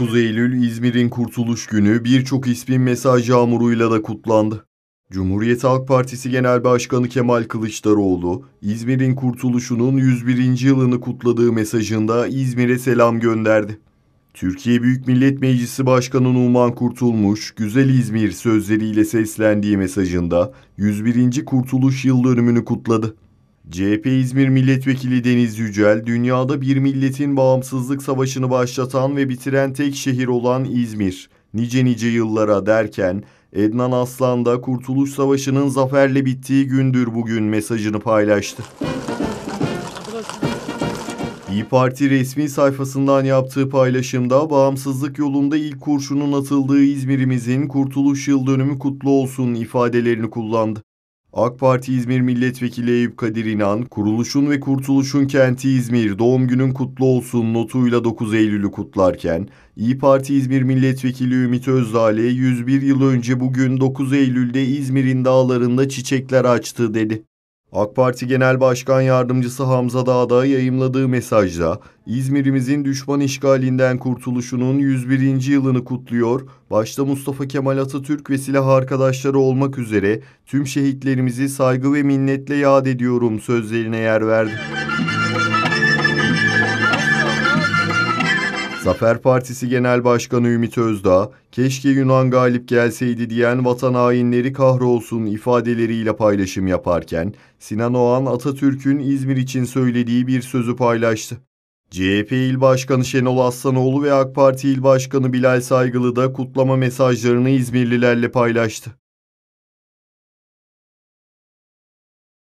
9 Eylül İzmir'in kurtuluş günü birçok ismin mesaj yağmuruyla da kutlandı. Cumhuriyet Halk Partisi Genel Başkanı Kemal Kılıçdaroğlu, İzmir'in kurtuluşunun 101. yılını kutladığı mesajında İzmir'e selam gönderdi. Türkiye Büyük Millet Meclisi Başkanı Numan Kurtulmuş, Güzel İzmir sözleriyle seslendiği mesajında 101. Kurtuluş Yıl dönümünü kutladı. CHP İzmir Milletvekili Deniz Yücel, dünyada bir milletin bağımsızlık savaşını başlatan ve bitiren tek şehir olan İzmir, nice nice yıllara derken, Ednan Aslan da Kurtuluş Savaşı'nın zaferle bittiği gündür bugün mesajını paylaştı. İyi Parti resmi sayfasından yaptığı paylaşımda bağımsızlık yolunda ilk kurşunun atıldığı İzmir'imizin kurtuluş yıl dönümü kutlu olsun ifadelerini kullandı. AK Parti İzmir Milletvekili Eyüp Kadir İnan, kuruluşun ve kurtuluşun kenti İzmir doğum günün kutlu olsun notuyla 9 Eylül'ü kutlarken, İyi Parti İzmir Milletvekili Ümit Özdağ'le 101 yıl önce bugün 9 Eylül'de İzmir'in dağlarında çiçekler açtı dedi. AK Parti Genel Başkan Yardımcısı Hamza Dağda yayımladığı mesajda İzmir'imizin düşman işgalinden kurtuluşunun 101. yılını kutluyor, başta Mustafa Kemal Atatürk ve silah arkadaşları olmak üzere tüm şehitlerimizi saygı ve minnetle yad ediyorum sözlerine yer verdi. Zafer Partisi Genel Başkanı Ümit Özdağ, keşke Yunan galip gelseydi diyen vatan hainleri kahrolsun ifadeleriyle paylaşım yaparken, Sinan Oğan Atatürk'ün İzmir için söylediği bir sözü paylaştı. CHP İl Başkanı Şenol Aslanoğlu ve AK Parti İl Başkanı Bilal Saygılı da kutlama mesajlarını İzmirlilerle paylaştı.